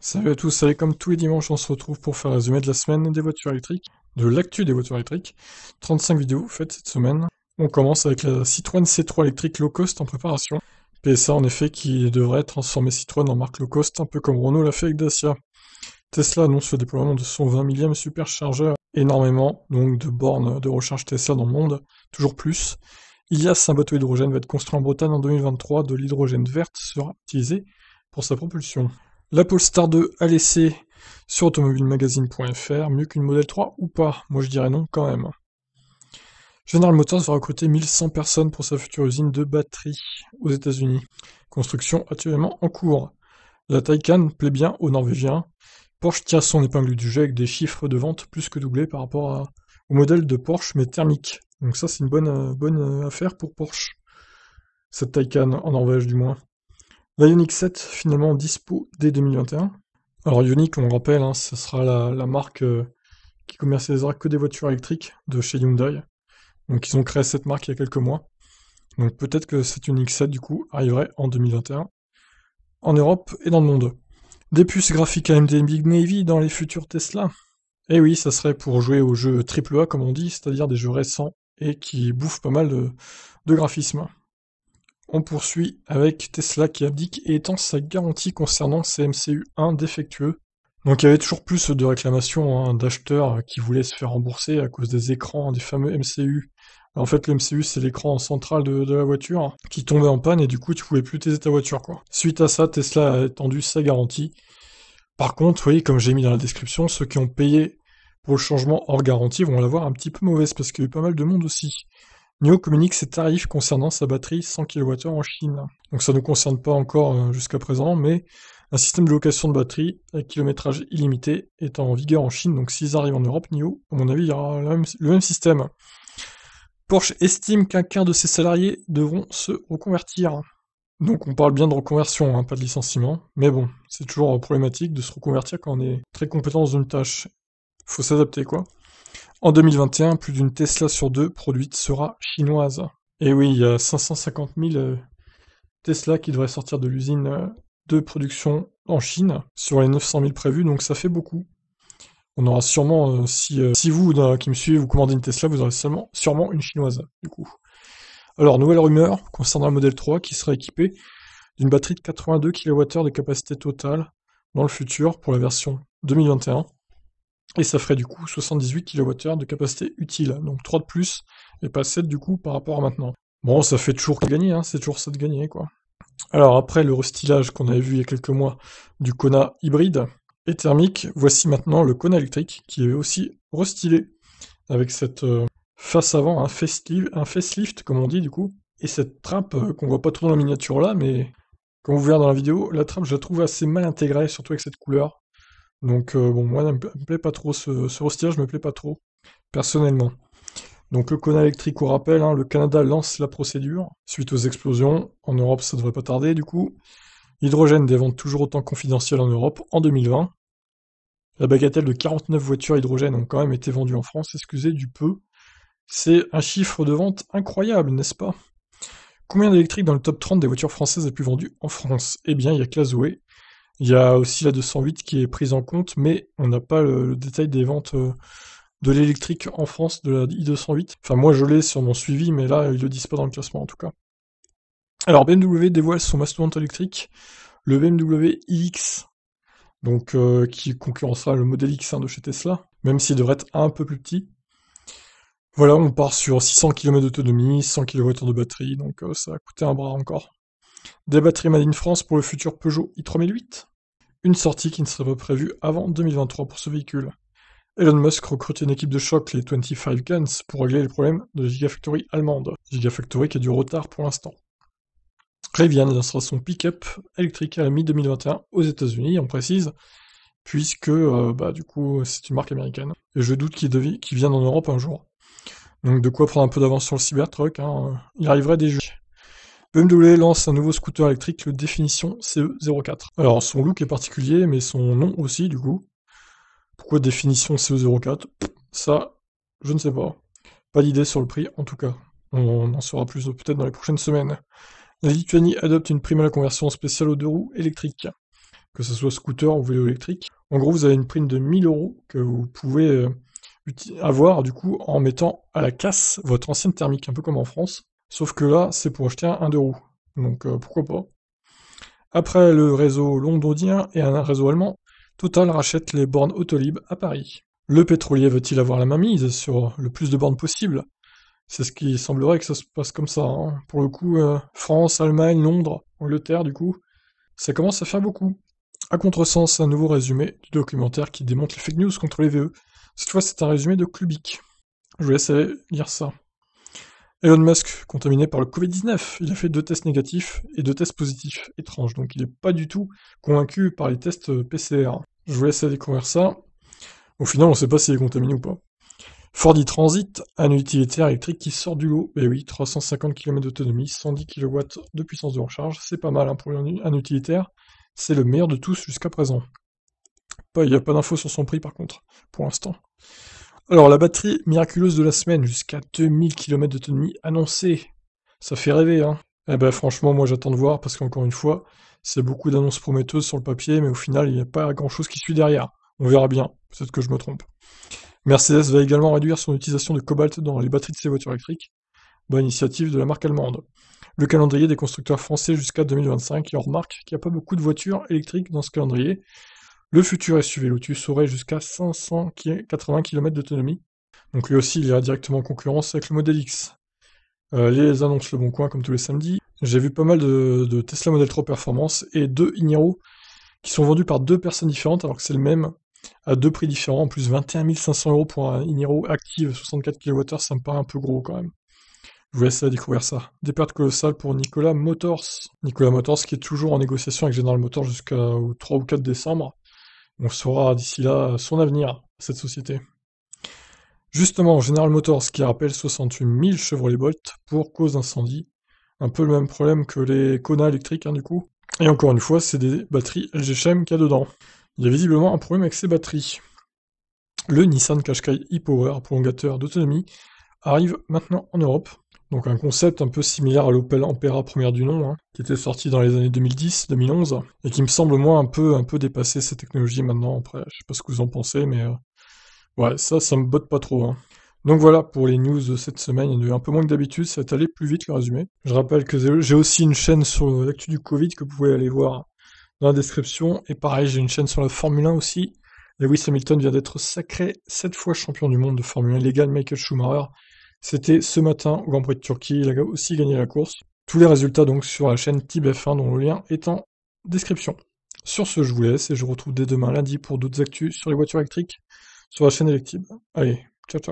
Salut à tous, salut comme tous les dimanches, on se retrouve pour faire un résumé de la semaine des voitures électriques, de l'actu des voitures électriques. 35 vidéos faites cette semaine. On commence avec la Citroën C3 électrique low cost en préparation. PSA en effet qui devrait transformer Citroën en marque low cost, un peu comme Renault l'a fait avec Dacia. Tesla annonce le déploiement de son 20 millième superchargeur, énormément donc de bornes de recharge Tesla dans le monde, toujours plus. IAS, un bateau hydrogène, va être construit en Bretagne en 2023, de l'hydrogène verte sera utilisé pour sa propulsion l'Apple Star 2 à laisser sur automobilemagazine.fr, mieux qu'une modèle 3 ou pas Moi je dirais non quand même. General Motors va recruter 1100 personnes pour sa future usine de batterie aux États-Unis. Construction actuellement en cours. La Taycan plaît bien aux Norvégiens. Porsche tient son épingle du jeu avec des chiffres de vente plus que doublés par rapport au modèle de Porsche mais thermique. Donc ça c'est une bonne, bonne euh, affaire pour Porsche. Cette Taycan en Norvège du moins. La Unix 7 finalement dispo dès 2021. Alors Ioniq, on le rappelle, hein, ce sera la, marque euh, qui commercialisera que des voitures électriques de chez Hyundai. Donc ils ont créé cette marque il y a quelques mois. Donc peut-être que cette Unix 7 du coup arriverait en 2021 en Europe et dans le monde. Des puces graphiques AMD Big Navy dans les futurs Tesla. Eh oui, ça serait pour jouer aux jeux AAA comme on dit, c'est-à-dire des jeux récents et qui bouffent pas mal de, de on poursuit avec Tesla qui abdique et étend sa garantie concernant ses MCU1 défectueux. Donc il y avait toujours plus de réclamations hein, d'acheteurs qui voulaient se faire rembourser à cause des écrans, des fameux MCU. En fait, le MCU, c'est l'écran central de, la voiture qui tombait en panne et du coup, tu pouvais plus tester ta voiture. Quoi. Suite à ça, Tesla a étendu sa garantie. Par contre, voyez comme j'ai mis dans la description, ceux qui ont payé pour le changement hors garantie vont l'avoir un petit peu mauvaise parce qu'il y a eu pas mal de monde aussi. NIO communique ses tarifs concernant sa batterie 100 kWh en Chine. Donc ça ne concerne pas encore euh, jusqu'à présent, mais un système de location de batterie à kilométrage illimité est en vigueur en Chine. Donc s'ils arrivent en Europe, NIO, à mon avis, il y aura le même, système. Porsche estime qu'un quart de ses salariés devront se reconvertir. Donc on parle bien de reconversion, hein, pas de licenciement. Mais bon, c'est toujours problématique de se reconvertir quand on est très compétent dans une tâche. Faut s'adapter quoi. En 2021, plus d'une Tesla sur deux produite sera chinoise. Et eh oui, il y a 550 000 euh, Tesla qui devraient sortir de l'usine euh, de production en Chine sur les 900 000 prévus, donc ça fait beaucoup. On aura sûrement, euh, si, si vous qui me suivez, vous commandez une Tesla, vous aurez sûrement une chinoise, du coup. Alors, nouvelle rumeur concernant le modèle 3 qui sera équipé d'une batterie de 82 kWh de capacité totale dans le futur pour la version 2021. Et ça ferait du coup 78 kWh de capacité utile, donc 3 de plus, et pas 7 du coup par rapport à maintenant. Bon, ça fait toujours gagner, hein, c'est toujours ça de gagner, quoi. Alors après le restylage qu'on avait vu il y a quelques mois du Kona hybride et thermique, voici maintenant le Kona électrique qui est aussi restylé avec cette euh, face avant, un facelift, comme on dit du coup, et cette trappe euh, qu'on voit pas trop dans la miniature là, mais comme vous verrez dans la vidéo, la trappe je la trouve assez mal intégrée, surtout avec cette couleur. Donc euh, bon, moi, ne me plaît pas trop ce, ce je me plaît pas trop personnellement. Donc le Kona électrique, au rappel, hein, le Canada lance la procédure suite aux explosions. En Europe, ça devrait pas tarder du coup. hydrogène des ventes toujours autant confidentielles en Europe en 2020. La bagatelle de 49 voitures hydrogène ont quand même été vendues en France, excusez du peu. C'est un chiffre de vente incroyable, n'est-ce pas Combien d'électriques dans le top 30 des voitures françaises les plus vendues en France Eh bien, il y a que il y a aussi la 208 qui est prise en compte, mais on n'a pas le, détail des ventes euh, de l'électrique en France de la i208. Enfin, moi je l'ai sur mon suivi, mais là ils le disent pas dans le classement en tout cas. Alors BMW dévoile son mastodonte électrique, le BMW iX, donc euh, qui concurrencera le modèle X1 de chez Tesla, même s'il devrait être un peu plus petit. Voilà, on part sur 600 km d'autonomie, 100 kWh de batterie, donc euh, ça va coûté un bras encore. Des batteries made in France pour le futur Peugeot i3008 une sortie qui ne serait pas prévue avant 2023 pour ce véhicule. Elon Musk recrute une équipe de choc, les 25 Guns, pour régler les problèmes de Gigafactory allemande. Gigafactory qui a du retard pour l'instant. Rivian lancera son pick-up électrique à la mi-2021 aux États-Unis, on précise, puisque euh, bah, du coup c'est une marque américaine. Et je doute qu'il vienne en Europe un jour. Donc de quoi prendre un peu d'avance sur le Cybertruck. Hein. Il arriverait des BMW lance un nouveau scooter électrique, le Définition CE04. Alors, son look est particulier, mais son nom aussi, du coup. Pourquoi Définition CE04 Ça, je ne sais pas. Pas d'idée sur le prix, en tout cas. On en saura plus peut-être dans les prochaines semaines. La Lituanie adopte une prime à la conversion spéciale aux deux roues électriques, que ce soit scooter ou vélo électrique. En gros, vous avez une prime de 1000 euros que vous pouvez euh, avoir du coup en mettant à la casse votre ancienne thermique, un peu comme en France. Sauf que là, c'est pour acheter un deux roues. Donc euh, pourquoi pas. Après le réseau londonien et un réseau allemand, Total rachète les bornes Autolib à Paris. Le pétrolier veut-il avoir la mainmise sur le plus de bornes possible C'est ce qui semblerait que ça se passe comme ça. Hein. Pour le coup, euh, France, Allemagne, Londres, Angleterre, du coup, ça commence à faire beaucoup. À contresens, un nouveau résumé du documentaire qui démonte les fake news contre les VE. Cette fois, c'est un résumé de Kubik. Je vais essayer de lire ça. Elon Musk, contaminé par le Covid-19, il a fait deux tests négatifs et deux tests positifs. Étrange, donc il n'est pas du tout convaincu par les tests euh, PCR. Je vous laisse de découvrir ça. Au final, on ne sait pas s'il est contaminé ou pas. Ford transit un utilitaire électrique qui sort du lot. Eh oui, 350 km d'autonomie, 110 kW de puissance de recharge, c'est pas mal hein, pour un utilitaire. C'est le meilleur de tous jusqu'à présent. Il n'y a pas d'infos sur son prix par contre, pour l'instant. Alors, la batterie miraculeuse de la semaine, jusqu'à 2000 km d'autonomie annoncée. Ça fait rêver, hein Eh ben, franchement, moi j'attends de voir, parce qu'encore une fois, c'est beaucoup d'annonces prometteuses sur le papier, mais au final, il n'y a pas grand-chose qui suit derrière. On verra bien, peut-être que je me trompe. Mercedes va également réduire son utilisation de cobalt dans les batteries de ses voitures électriques, bonne initiative de la marque allemande. Le calendrier des constructeurs français jusqu'à 2025, il remarque qu'il n'y a pas beaucoup de voitures électriques dans ce calendrier, le futur SUV Lotus aurait jusqu'à 580 km d'autonomie. Donc lui aussi, il ira directement en concurrence avec le modèle X. Euh, les annonces Le Bon Coin, comme tous les samedis. J'ai vu pas mal de, Tesla Model 3 Performance et deux Iniro, qui sont vendus par deux personnes différentes alors que c'est le même à deux prix différents. En plus, 21 500 euros pour un Ignaro active 64 kWh, ça me paraît un peu gros quand même. Je vous laisse à découvrir ça. Des pertes colossales pour Nicolas Motors. Nicolas Motors qui est toujours en négociation avec General Motors jusqu'au 3 ou 4 décembre on saura d'ici là son avenir, cette société. Justement, General Motors qui rappelle 68 000 Chevrolet Bolt pour cause d'incendie. Un peu le même problème que les Kona électriques, hein, du coup. Et encore une fois, c'est des batteries Chem qu'il y a dedans. Il y a visiblement un problème avec ces batteries. Le Nissan Qashqai e-Power, prolongateur d'autonomie, arrive maintenant en Europe. Donc un concept un peu similaire à l'Opel Ampera première du nom, hein, qui était sorti dans les années 2010-2011, et qui me semble moi un peu, un peu dépassé ces technologie maintenant. Après, je sais pas ce que vous en pensez, mais euh, ouais, ça, ça me botte pas trop. Hein. Donc voilà pour les news de cette semaine, il y en a un peu moins que d'habitude, ça être allé plus vite le résumé. Je rappelle que j'ai aussi une chaîne sur l'actu du Covid que vous pouvez aller voir dans la description, et pareil j'ai une chaîne sur la Formule 1 aussi. Lewis Hamilton vient d'être sacré 7 fois champion du monde de Formule 1 légal Michael Schumacher c'était ce matin, au Grand Prix de Turquie, il a aussi gagné la course. Tous les résultats donc sur la chaîne TibF1 dont le lien est en description. Sur ce, je vous laisse et je vous retrouve dès demain lundi pour d'autres actus sur les voitures électriques sur la chaîne Electib. Allez, ciao ciao